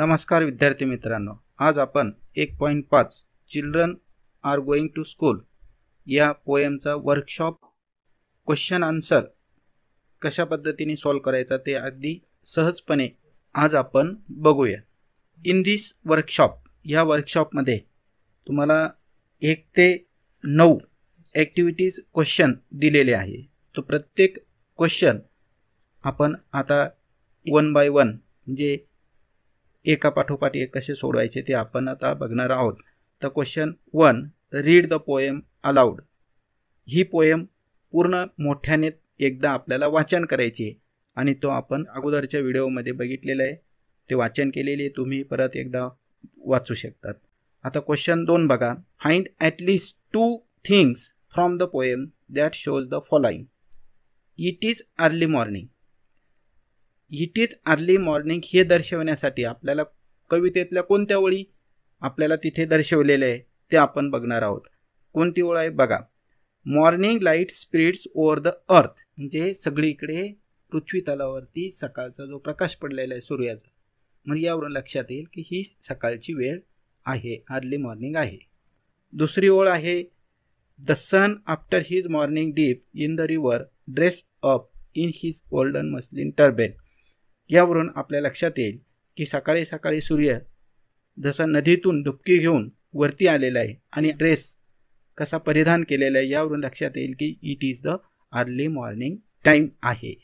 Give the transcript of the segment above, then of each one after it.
नमस्कार विद्यार्थी मित्रांनो आज आपण एक पॉईंट पाच children are going to school या पोएमचा वर्कशॉप क्वेश्चन आन्सर कशा पद्धतीने सॉल्व करायचा ते अगदी सहजपणे आज आपण बघूया इन दिस वर्कशॉप या वर्कशॉपमध्ये तुम्हाला एक ते नऊ ॲक्टिव्हिटीज क्वेश्चन दिलेले आहे तो प्रत्येक क्वेश्चन आपण आता वन बाय वन म्हणजे एका पाठोपाठ एक कसे सोडवायचे ते आपण आता बघणार आहोत तर question one read the poem aloud ही पोएम पूर्ण मोठ्याने एकदा आपल्याला वाचन करायची आहे आणि तो आपण अगोदरच्या व्हिडिओमध्ये बघितलेला आहे ते वाचन केलेले तुम्ही परत एकदा वाचू शकतात आता क्वेश्चन दोन बघा find at least two things from the poem that shows the following it is early morning it is early morning हे दर्शवण्यासाठी आपल्याला कवितेतल्या कोणत्या ओळी आपल्याला तिथे दर्शवलेले आहे ते आपण बघणार आहोत कोणती ओळ आहे बघा morning light spreads over the earth म्हणजे सगळीकडे पृथ्वी तलावरती सकाळचा जो प्रकाश पडलेला आहे सूर्याचा म्हणजे यावरून लक्षात येईल की ही सकाळची वेळ आहे अर्ली मॉर्निंग आहे दुसरी ओळ आहे the sun after his morning dip in the river dress up in his golden muslin turban यावरून आपल्या लक्षात येईल की सकाळी सकाळी सूर्य जसा नदीतून डुबकी घेऊन वरती आलेला आहे आणि ड्रेस कसा परिधान केलेला आहे यावरून लक्षात येईल की it is the early morning time आहे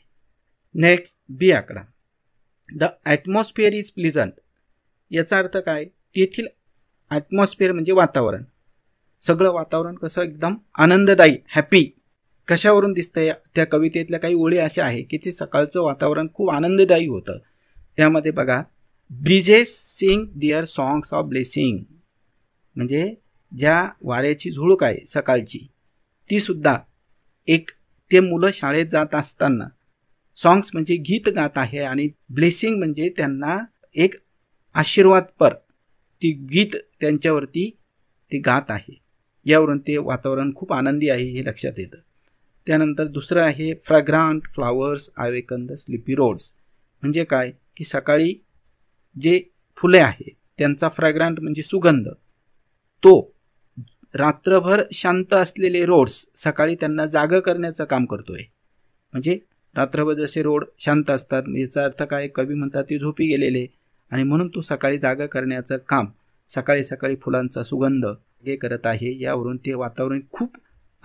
नेक्स्ट बी आकडा द ॲटमॉस्फिअर इज प्लिझंट याचा अर्थ काय येथील ॲटमॉस्फिअर म्हणजे वातावरण सगळं वातावरण कसं एकदम आनंददायी हॅपी कशावरून दिसतंय त्या कवितेतल्या काही ओळी अशा आहे की ते सकाळचं वातावरण खूप आनंददायी होतं त्यामध्ये बघा breezes sing their songs of blessing म्हणजे ज्या वाऱ्याची झुळूक आहे सकाळची तीसुद्धा एक ते मुलं शाळेत जात असताना सॉंग्स म्हणजे गीत गात आहे आणि ब्लेसिंग म्हणजे त्यांना एक आशीर्वादपर ती गीत त्यांच्यावरती ते गात आहे यावरून ते वातावरण खूप आनंदी आहे हे लक्षात येतं त्यानंतर दुसरं आहे fragrant flowers awakened sleepy roads म्हणजे काय की सकाळी जे फुले आहेत त्यांचा फ्रॅग्रांट म्हणजे सुगंध तो रात्रभर शांत असलेले रोड्स सकाळी त्यांना जागं करण्याचं काम करतोय म्हणजे रात्रभर जसे रोड शांत असतात याचा अर्थ काय कवी म्हणतात ते झोपी गेलेले आणि म्हणून तो सकाळी जागा करण्याचं काम सकाळी सकाळी फुलांचा सुगंध हे करत आहे यावरून ते वातावरण खूप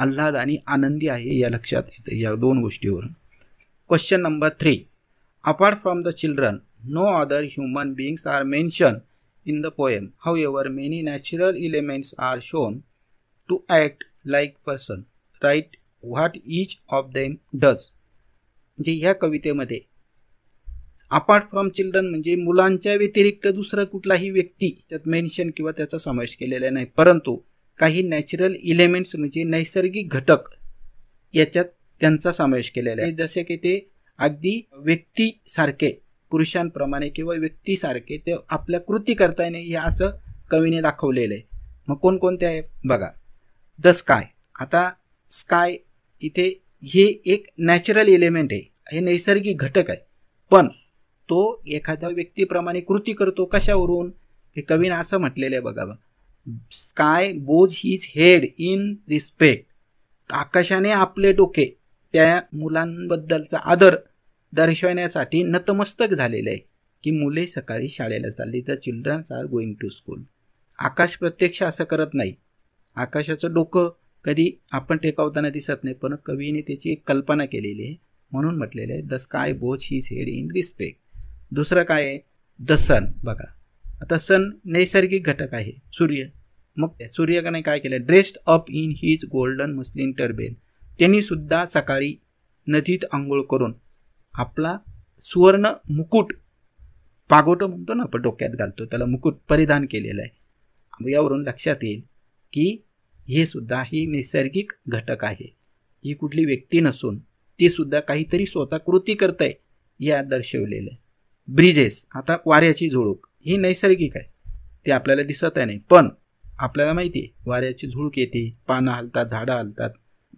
आल्हाद आणि आनंदी आहे या लक्षात येतं या दोन गोष्टीवरून question number three apart from the children no other human beings are mention in the poem however many natural elements are shown to act like person right what each of them does म्हणजे ह्या कवितेमध्ये apart from children म्हणजे मुलांच्या व्यतिरिक्त दुसरा कुठलाही व्यक्ती त्यात मेन्शन किंवा त्याचा समावेश केलेला नाही परंतु काही नॅचरल इलेमेंट्स म्हणजे नैसर्गिक घटक याच्यात त्यांचा समावेश केलेला आहे जसे की ते अगदी व्यक्तीसारखे पुरुषांप्रमाणे किंवा व्यक्तीसारखे ते आपल्या कृती करता येणे हे असं कवीने दाखवलेलं आहे मग कोणकोणते आहे बघा द स्काय आता स्काय इथे हे एक नॅचरल एलिमेंट आहे हे नैसर्गिक घटक आहे पण तो एखाद्या व्यक्तीप्रमाणे कृती करतो कशावरून हे कवीने असं म्हटलेलं आहे बघा बघा sky bows his head in respect आकाशाने आपले डोके त्या मुलांबद्दलचा आदर दर्शवण्यासाठी नतमस्तक झालेले आहे की मुले सकाळी शाळेला चालली तर children's are going to school आकाश प्रत्यक्ष असं करत नाही आकाशाचं डोकं कधी आपण टेकावताना दिसत नाही पण कवीने त्याची एक कल्पना केलेली आहे म्हणून म्हटलेलं आहे the sky bows his head in respect दुसरं काय आहे द सन बघा आता सन नैसर्गिक घटक आहे सूर्य मग सूर्यकाने काय केलं dressed up in his golden Muslim turban त्यांनी सुद्धा सकाळी नदीत आंघोळ करून आपला सुवर्ण मुकुट पागोटं म्हणतो ना आपण डोक्यात घालतो त्याला मुकुट परिधान केलेलं आहे यावरून लक्षात येईल की हे सुद्धा ही नैसर्गिक घटक आहे ही कुठली व्यक्ती नसून ती सुद्धा काहीतरी स्वतः कृती करत आहे या दर्शवलेलं आहे ब्रिजेस आता वाऱ्याची झुळूक ही नैसर्गिक आहे ते आपल्याला दिसत आहे नाही पण आपल्याला माहिती आहे वाऱ्याची झुळूक येते पानं हलतात झाडं हलतात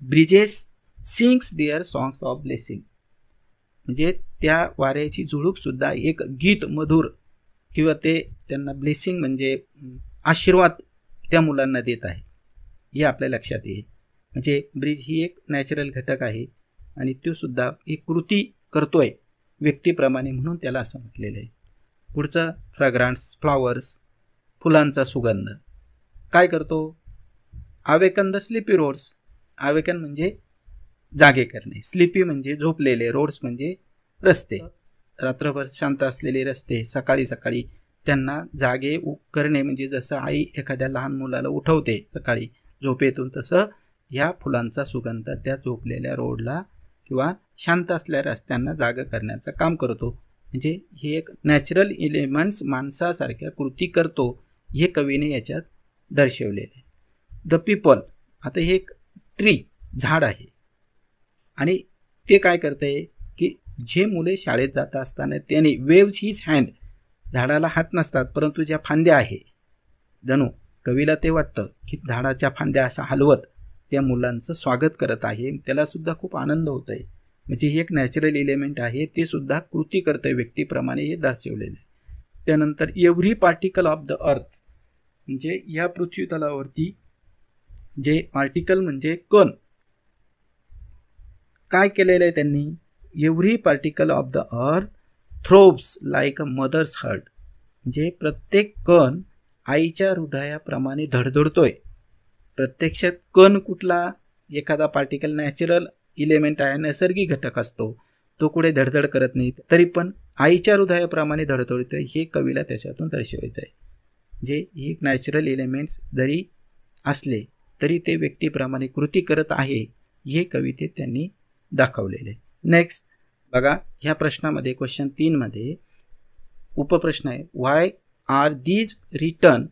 breezes sings their songs of blessing म्हणजे त्या वाऱ्याची झुळूकसुद्धा एक गीत मधुर किंवा ते त्यांना ब्लेसिंग म्हणजे आशीर्वाद त्या मुलांना देत आहे हे आपल्या लक्षात येईल म्हणजे ब्रिज ही एक नॅचरल घटक आहे आणि तो सुद्धा एक कृती करतोय व्यक्तीप्रमाणे म्हणून त्याला असं म्हटलेलं आहे पुढचं फ्रॅग्रान्स फ्लावर्स फुलांचा सुगंध काय करतो awaken the sleepy roads awaken म्हणजे जागे करणे स्लिपी म्हणजे झोपलेले रोड्स म्हणजे रस्ते रात्रभर शांत असलेले रस्ते सकाळी सकाळी त्यांना जागे करणे म्हणजे जसं आई एखाद्या लहान मुलाला उठवते सकाळी झोपेतून तसं या फुलांचा सुगंध त्या झोपलेल्या रोडला किंवा शांत असलेल्या रस्त्यांना जागं करण्याचं काम करतो म्हणजे हे एक नॅचरल इलेमेंट्स माणसासारख्या कृती करतो हे कवीने याच्यात दर्शवलेले आहे द पीपल आता हे एक ट्री झाड आहे आणि ते काय करत आहे की जे मुले शाळेत जात असताना त्याने वेव्ज हीज हँड झाडाला हात नसतात परंतु ज्या फांद्या आहे जणू कवीला ते वाटतं की झाडाच्या फांद्या असा हलवत त्या मुलांचं स्वागत करत आहे त्यालासुद्धा खूप आनंद होत आहे म्हणजे हे एक नॅचरल एलिमेंट आहे ते सुद्धा कृती करतोय व्यक्तीप्रमाणे हे दासवलेलं आहे त्यानंतर every particle of the earth म्हणजे या पृथ्वी तलावरती जे पार्टिकल म्हणजे कण काय केलेलं आहे त्यांनी every particle of the earth throbs like a mother's heart म्हणजे प्रत्येक कण आईच्या हृदयाप्रमाणे धडधडतोय प्रत्यक्षात कण कुठला एखादा पार्टिकल नॅचरल इलेमेंट आहे नैसर्गिक घटक असतो तो कुठे धडधड करत नाही तरी पण आईच्या हृदयाप्रमाणे धडधडतो हे कवीला त्याच्यातून दर्शवायचं आहे जे हे नॅचरल इलेमेंट्स जरी असले तरी ते व्यक्तीप्रमाणे कृती करत आहे हे कवितेत त्यांनी दाखवलेले नेक्स्ट बघा ह्या प्रश्नामध्ये क्वेश्चन तीनमध्ये उपप्रश्न आहे why are these written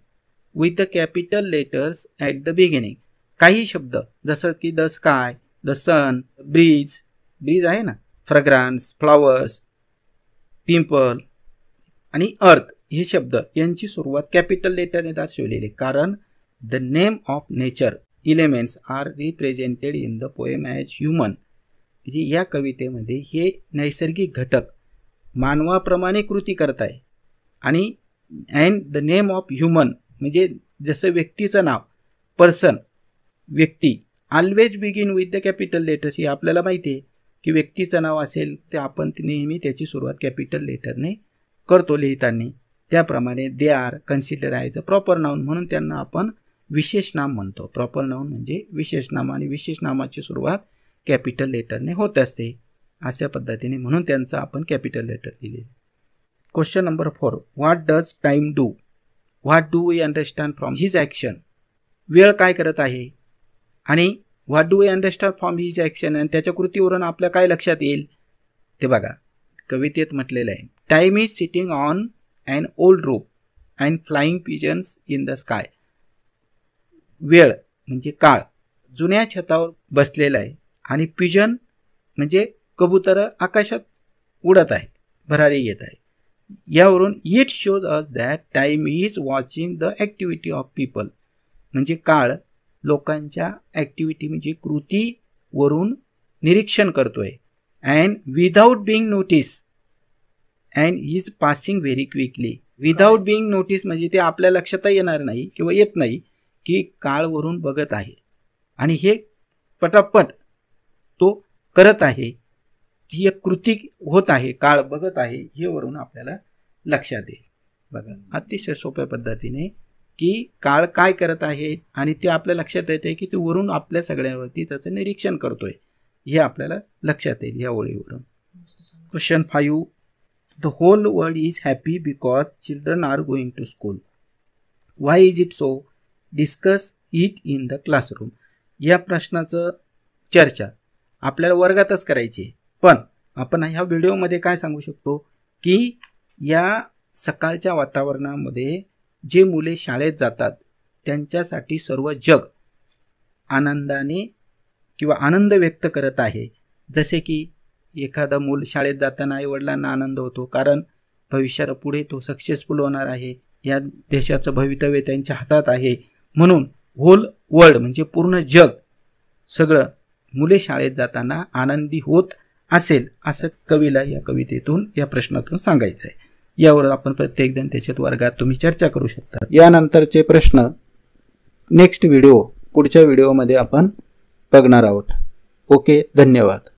with the capital letters at the beginning काही शब्द जसं की the sky the sun breeze breeze आहे ना फ्रग्रान्स फ्लॉवर्स पिंपल आणि अर्थ हे शब्द यांची सुरुवात कॅपिटल लेटरने दर्शवलेली कारण the name of nature elements are represented in the poem as human म्हणजे या कवितेमध्ये हे नैसर्गिक घटक मानवाप्रमाणे कृती करत आहे आणि and the name of human म्हणजे जसं व्यक्तीचं नाव पर्सन व्यक्ती always begin with the capital letters ही आपल्याला माहिती आहे की व्यक्तीचं नाव असेल तर आपण नेहमी त्याची सुरुवात कॅपिटल लेटरने करतो लिहिताना त्याप्रमाणे they are consider as a proper noun म्हणून त्यांना आपण विशेष नाम म्हणतो प्रॉपर नाऊन म्हणजे विशेष नाम आणि विशेष नामाची सुरुवात कॅपिटल लेटरने होत असते अशा पद्धतीने म्हणून त्यांचा आपण कॅपिटल लेटर दिले question number four what does time do what do we understand from his action वेळ काय करत आहे आणि what do we understand from his action आणि त्याच्या कृतीवरून आपल्या काय लक्षात येईल ते बघा कवितेत म्हटलेलं आहे time is sitting on and old roof and flying pigeons in the sky वेळ म्हणजे काळ जुन्या छतावर बसलेला आहे आणि पिजन म्हणजे कबूतर आकाशात उडत आहे भरारी येत आहे यावरून it shows us that time is watching the activity of people म्हणजे काळ लोकांच्या ॲक्टिव्हिटी म्हणजे कृतीवरून निरीक्षण करतोय and without being notice and is passing very quickly without being notice म्हणजे ते आपल्या लक्षातही येणार नाही किंवा येत नाही की काळवरून बघत आहे आणि हे पटापट तो करत आहे ही एक कृती होत आहे काळ बघत आहे हे वरून आपल्याला लक्षात येईल बघा अतिशय सोप्या पद्धतीने की काळ काय करत आहे आणि ते आपल्या लक्षात येते की तो वरून आपल्या सगळ्यावरती त्याचं निरीक्षण करतोय हे आपल्याला लक्षात येईल या ओळीवरून question five the whole world is happy because children are going to school why is it so discuss it in the classroom या प्रश्नाचं चर्चा आपल्याला वर्गातच करायची पण आपण ह्या व्हिडिओमध्ये काय सांगू शकतो की या सकाळच्या वातावरणामध्ये जे मुले शाळेत जातात त्यांच्यासाठी सर्व जग आनंदाने किंवा आनंद व्यक्त करत आहे जसे की एखादा मूल शाळेत जाताना आईवडिलांना आनंद होतो कारण भविष्यात पुढे तो सक्सेसफुल होणार आहे या देशाचं भवितव्य त्यांच्या हातात आहे म्हणून होल वर्ल्ड म्हणजे पूर्ण जग सगळं मुले शाळेत जाताना आनंदी होत असेल असं कवीला या कवितेतून या प्रश्नातून सांगायचं आहे यावर आपण जण त्याच्यात वर्गात तुम्ही चर्चा करू शकता यानंतरचे प्रश्न नेक्स्ट व्हिडिओ पुढच्या व्हिडिओमध्ये आपण बघणार आहोत ओके धन्यवाद